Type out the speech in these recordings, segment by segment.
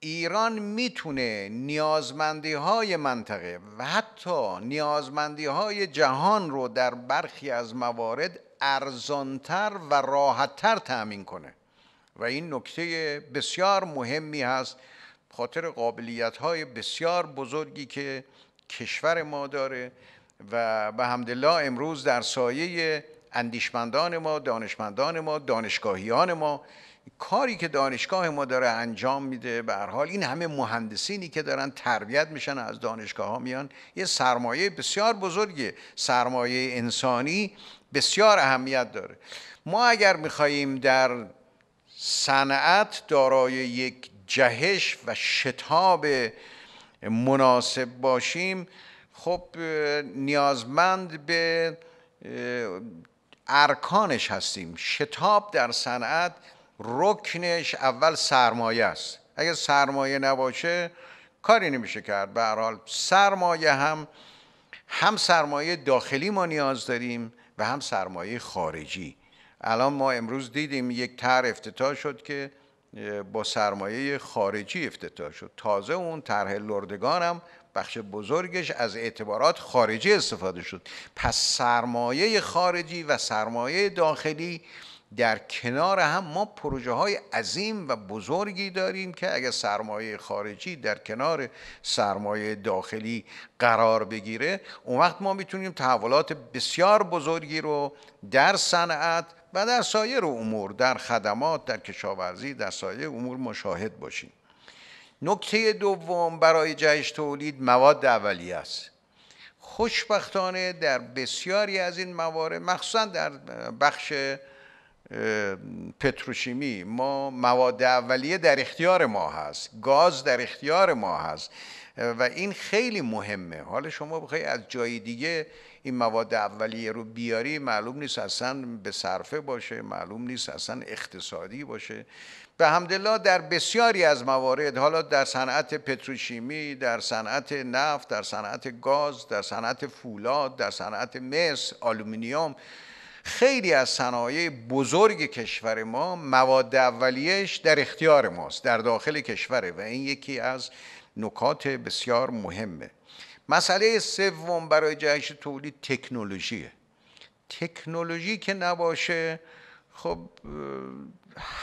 ایران میتونه نیازمندی های منطقه و حتی نیازمندی های جهان رو در برخی از موارد ارزانتر و راحتتر تأمین کنه و این نکته بسیار مهمی هست خاطر قابلیت های بسیار بزرگی که کشور ما داره و به همدلله امروز در سایه اندیشمندان ما، دانشمندان ما، دانشگاهیان ما کاری که دانشگاه ما داره انجام میده به حال این همه مهندسینی که دارن تربیت میشن از دانشگاه ها میان یه سرمایه بسیار بزرگه سرمایه انسانی بسیار اهمیت داره ما اگر میخواییم در صنعت دارای یک جهش و شتاب مناسب باشیم خب نیازمند به ارکانش هستیم شتاب در صنعت رکنش اول سرمایه است اگر سرمایه نباشه کاری نمیشه کرد به هر سرمایه هم هم سرمایه داخلی ما نیاز داریم و هم سرمایه خارجی الان ما امروز دیدیم یک تر افتتاح شد که با سرمایه خارجی افتتاح شد تازه اون طرح لردگان هم بخش بزرگش از اعتبارات خارجی استفاده شد پس سرمایه خارجی و سرمایه داخلی در کنار هم ما پروژه های عظیم و بزرگی داریم که اگر سرمایه خارجی در کنار سرمایه داخلی قرار بگیره اون وقت ما میتونیم تحولات بسیار بزرگی رو در صنعت و در سایر امور در خدمات در کشاورزی در سایر امور مشاهد باشیم نکته دوم برای جهش تولید مواد اولیه است خوشبختانه در بسیاری از این موارد مخصوصا در بخش پتروشیمی ما مواد اولیه در اختیار ما هست گاز در اختیار ما هست و این خیلی مهمه حالا شما بخوای از جای دیگه این مواد اولیه رو بیاری معلوم نیست اصلا به صرفه باشه معلوم نیست اصلا اقتصادی باشه به همدلله در بسیاری از موارد حالا در صنعت پتروشیمی در صنعت نفت در صنعت گاز در صنعت فولاد در صنعت مس آلومینیوم خیلی از صنایع بزرگ کشور ما مواد اولیش در اختیار ماست در داخل کشوره و این یکی از نکات بسیار مهمه مسئله سوم برای جهش تولید تکنولوژیه تکنولوژی که نباشه خب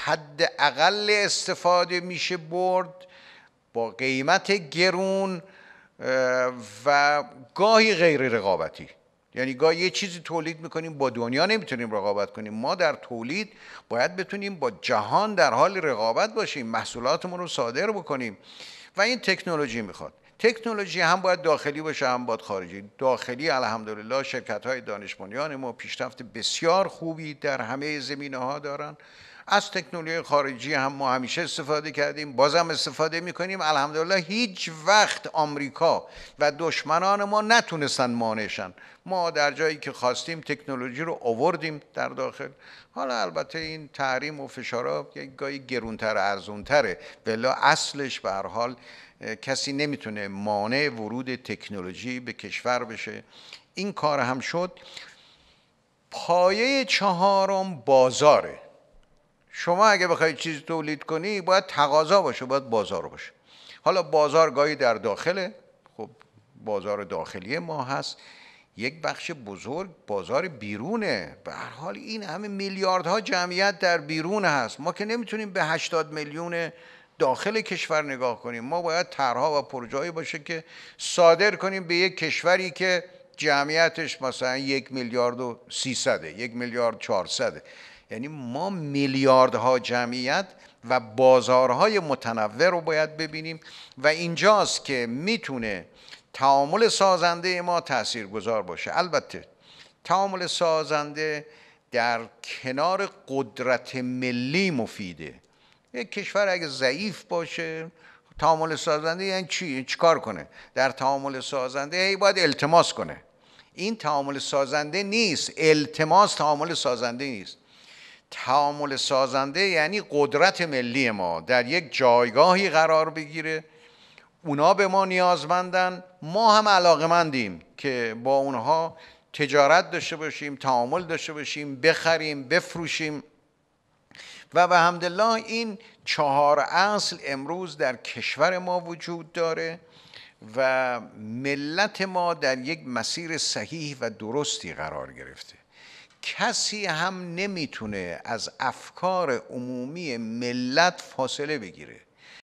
حد اقل استفاده میشه برد با قیمت گرون و گاهی غیر رقابتی یعنی گاه یه چیزی تولید میکنیم با دنیا نمیتونیم رقابت کنیم ما در تولید باید بتونیم با جهان در حال رقابت باشیم محصولاتمون رو صادر بکنیم و این تکنولوژی میخواد تکنولوژی هم باید داخلی باشه هم باید خارجی داخلی الحمدلله شرکت های دانش ما پیشرفت بسیار خوبی در همه زمینه ها دارن از تکنولوژی خارجی هم ما همیشه استفاده کردیم بازم استفاده میکنیم الحمدلله هیچ وقت آمریکا و دشمنان ما نتونستن مانعشن ما در جایی که خواستیم تکنولوژی رو آوردیم در داخل حالا البته این تحریم و فشارا یک گاهی گرونتر ارزونتره بلا اصلش به هر حال کسی نمیتونه مانع ورود تکنولوژی به کشور بشه این کار هم شد پایه چهارم بازاره شما اگه بخوای چیزی تولید کنی باید تقاضا باشه باید بازار باشه حالا بازار گاهی در داخله خب بازار داخلی ما هست یک بخش بزرگ بازار بیرونه به هر حال این همه میلیاردها جمعیت در بیرون هست ما که نمیتونیم به 80 میلیون داخل کشور نگاه کنیم ما باید طرها و پروژه‌ای باشه که صادر کنیم به یک کشوری که جمعیتش مثلا یک میلیارد و سیصده یک میلیارد چهارصده یعنی ما میلیاردها جمعیت و بازارهای متنوع رو باید ببینیم و اینجاست که میتونه تعامل سازنده ما تأثیر گذار باشه البته تعامل سازنده در کنار قدرت ملی مفیده یک کشور اگه ضعیف باشه تعامل سازنده یعنی چی یعنی چیکار کنه در تعامل سازنده ای باید التماس کنه این تعامل سازنده نیست التماس تعامل سازنده نیست تعامل سازنده یعنی قدرت ملی ما در یک جایگاهی قرار بگیره اونا به ما نیازمندن ما هم علاقمندیم که با اونها تجارت داشته باشیم تعامل داشته باشیم بخریم بفروشیم و به همدلله این چهار اصل امروز در کشور ما وجود داره و ملت ما در یک مسیر صحیح و درستی قرار گرفته کسی هم نمیتونه از افکار عمومی ملت فاصله بگیره